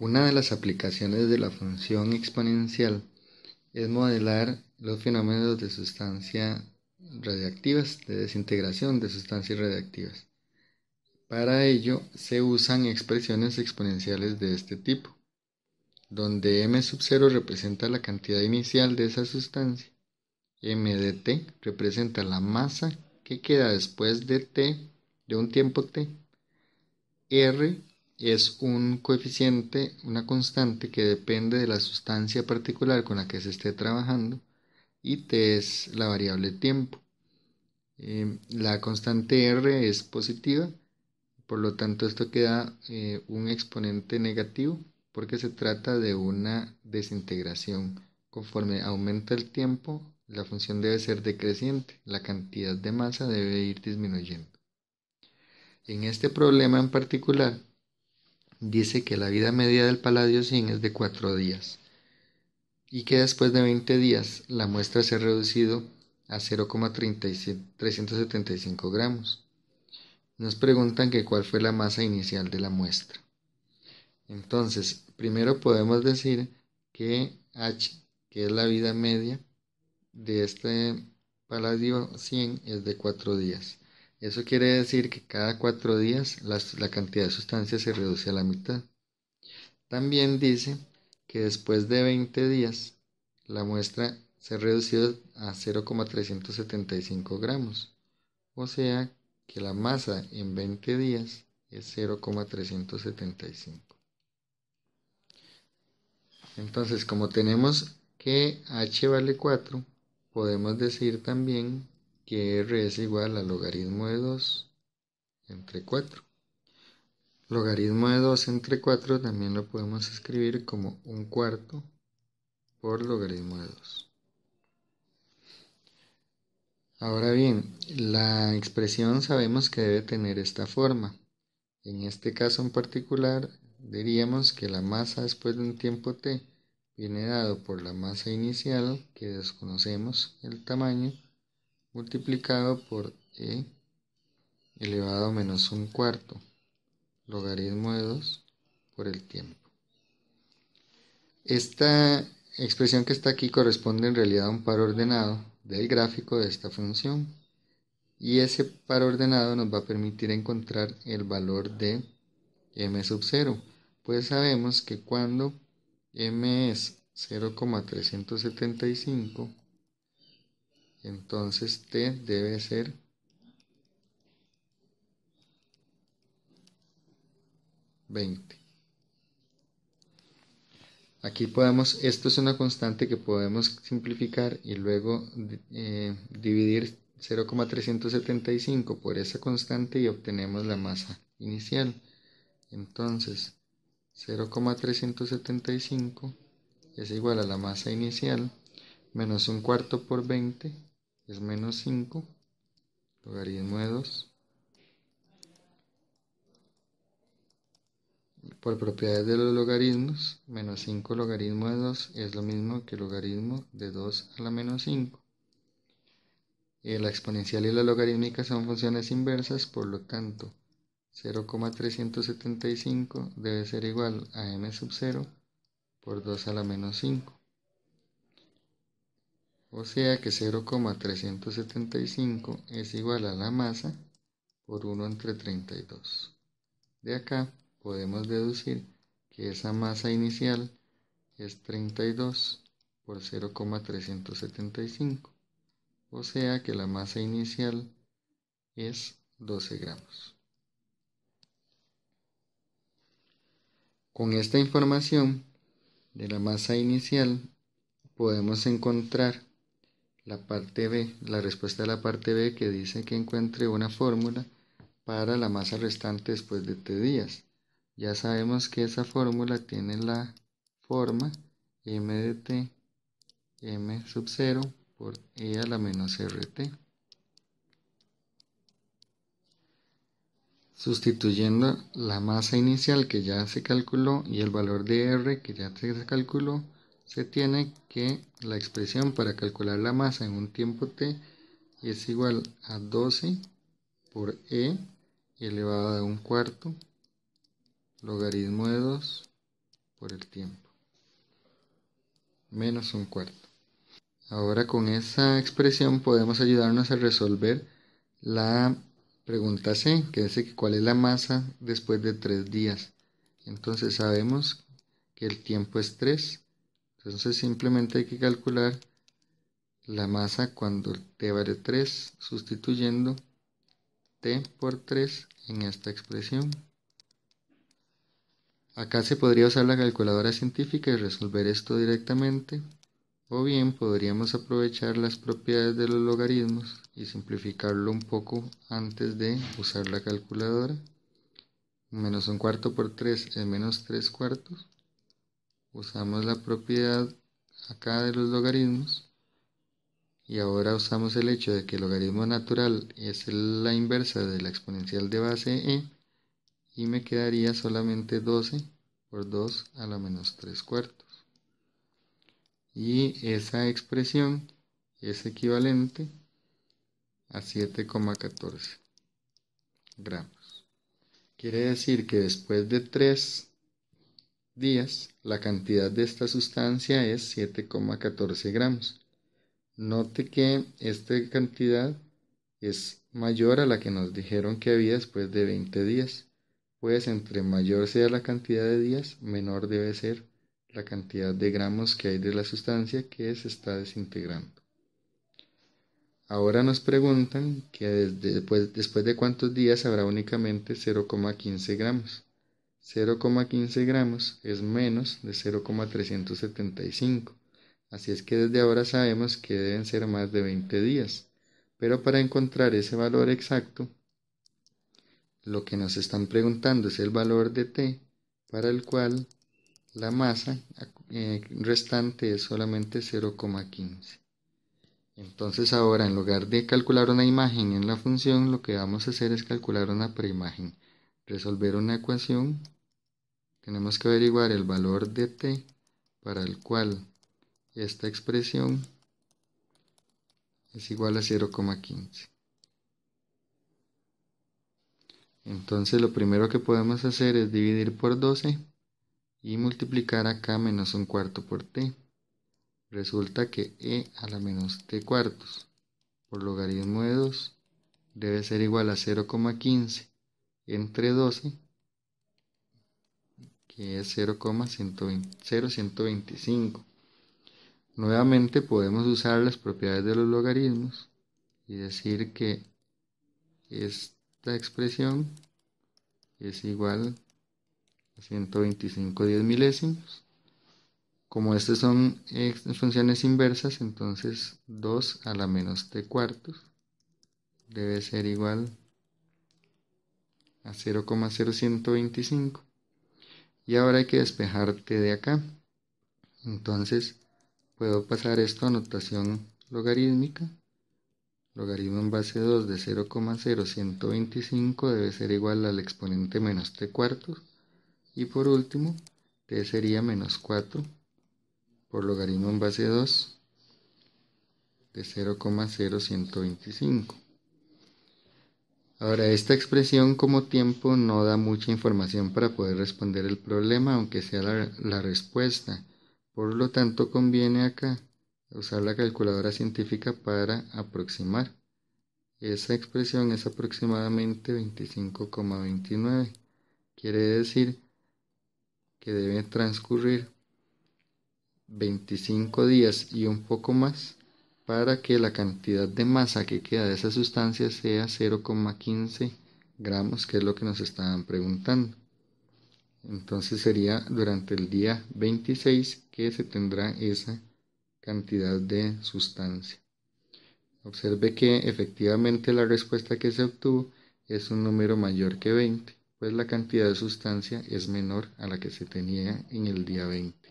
Una de las aplicaciones de la función exponencial es modelar los fenómenos de sustancia radiactivas, de desintegración de sustancias radiactivas. Para ello se usan expresiones exponenciales de este tipo, donde m sub 0 representa la cantidad inicial de esa sustancia, m de t representa la masa que queda después de t, de un tiempo t, r es un coeficiente, una constante que depende de la sustancia particular con la que se esté trabajando y t es la variable tiempo. Em, la constante r es positiva, por lo tanto esto queda eh, un exponente negativo porque se trata de una desintegración. Conforme aumenta el tiempo, la función debe ser decreciente, la cantidad de masa debe ir disminuyendo. En este problema en particular, dice que la vida media del paladio 100 es de 4 días y que después de 20 días la muestra se ha reducido a 0,375 gramos. Nos preguntan que cuál fue la masa inicial de la muestra. Entonces, primero podemos decir que H, que es la vida media de este paladio 100, es de 4 días. Eso quiere decir que cada cuatro días la, la cantidad de sustancia se reduce a la mitad. También dice que después de 20 días la muestra se ha reducido a 0,375 gramos, o sea que la masa en 20 días es 0,375. Entonces, como tenemos que h vale 4, podemos decir también que r es igual al logaritmo de 2 entre 4. Logaritmo de 2 entre 4 también lo podemos escribir como un cuarto por logaritmo de 2. Ahora bien, la expresión sabemos que debe tener esta forma. En este caso en particular, diríamos que la masa después de un tiempo t viene dado por la masa inicial, que desconocemos el tamaño, multiplicado por e elevado a menos un cuarto logaritmo de 2 por el tiempo. Esta expresión que está aquí corresponde en realidad a un par ordenado del gráfico de esta función y ese par ordenado nos va a permitir encontrar el valor de m sub 0 pues sabemos que cuando m es 0,375 entonces T debe ser 20 Aquí podemos, esto es una constante que podemos simplificar y luego eh, dividir 0,375 por esa constante y obtenemos la masa inicial. Entonces, 0,375 es igual a la masa inicial menos un cuarto por 20 es menos 5, logaritmo de 2. Por propiedades de los logaritmos, menos 5 logaritmo de 2 es lo mismo que logaritmo de 2 a la menos 5. Eh, la exponencial y la logarítmica son funciones inversas, por lo tanto, 0,375 debe ser igual a m sub 0 por 2 a la menos 5. O sea que 0,375 es igual a la masa por 1 entre 32. De acá podemos deducir que esa masa inicial es 32 por 0,375. O sea que la masa inicial es 12 gramos. Con esta información de la masa inicial podemos encontrar la parte B, la respuesta de la parte B que dice que encuentre una fórmula para la masa restante después de t días. Ya sabemos que esa fórmula tiene la forma m de t m sub 0 por e a la menos rt. Sustituyendo la masa inicial que ya se calculó y el valor de r que ya se calculó se tiene que la expresión para calcular la masa en un tiempo t es igual a 12 por e elevado a un cuarto logaritmo de 2 por el tiempo menos un cuarto ahora con esa expresión podemos ayudarnos a resolver la pregunta C que dice cuál es la masa después de 3 días entonces sabemos que el tiempo es 3 entonces simplemente hay que calcular la masa cuando t vale 3 sustituyendo t por 3 en esta expresión. Acá se podría usar la calculadora científica y resolver esto directamente o bien podríamos aprovechar las propiedades de los logaritmos y simplificarlo un poco antes de usar la calculadora. Menos un cuarto por 3 es menos 3 cuartos usamos la propiedad acá de los logaritmos y ahora usamos el hecho de que el logaritmo natural es la inversa de la exponencial de base e y me quedaría solamente 12 por 2 a la menos 3 cuartos. Y esa expresión es equivalente a 7,14 gramos. Quiere decir que después de 3 días la cantidad de esta sustancia es 7,14 gramos. Note que esta cantidad es mayor a la que nos dijeron que había después de 20 días, pues entre mayor sea la cantidad de días, menor debe ser la cantidad de gramos que hay de la sustancia que se está desintegrando. Ahora nos preguntan que pues, después de cuántos días habrá únicamente 0,15 gramos. 0,15 gramos es menos de 0,375. Así es que desde ahora sabemos que deben ser más de 20 días. Pero para encontrar ese valor exacto, lo que nos están preguntando es el valor de t para el cual la masa eh, restante es solamente 0,15. Entonces ahora en lugar de calcular una imagen en la función, lo que vamos a hacer es calcular una preimagen, resolver una ecuación tenemos que averiguar el valor de t para el cual esta expresión es igual a 0,15. Entonces lo primero que podemos hacer es dividir por 12 y multiplicar acá menos un cuarto por t. Resulta que e a la menos t cuartos por logaritmo de 2 debe ser igual a 0,15 entre 12 que es 0,0125. Nuevamente podemos usar las propiedades de los logaritmos y decir que esta expresión es igual a 125 10 milésimos. Como estas son funciones inversas, entonces 2 a la menos t cuartos debe ser igual a 0,0125 y ahora hay que despejarte de acá. Entonces puedo pasar esto a notación logarítmica. Logaritmo en base 2 de 0,0125 debe ser igual al exponente menos t cuartos. Y por último, t sería menos 4 por logaritmo en base 2 de 0,0125. Ahora, esta expresión como tiempo no da mucha información para poder responder el problema, aunque sea la, respuesta. Por lo tanto, conviene acá usar la calculadora científica para aproximar. Esa expresión es aproximadamente 25,29. Quiere decir que debe transcurrir 25 días y un poco más para que la cantidad de masa que queda de esa sustancia sea 0,15 gramos, que es lo que nos estaban preguntando. Entonces sería durante el día 26 que se tendrá esa cantidad de sustancia. Observe que efectivamente la respuesta que se obtuvo es un número mayor que 20, pues la cantidad de sustancia es menor a la que se tenía en el día 20.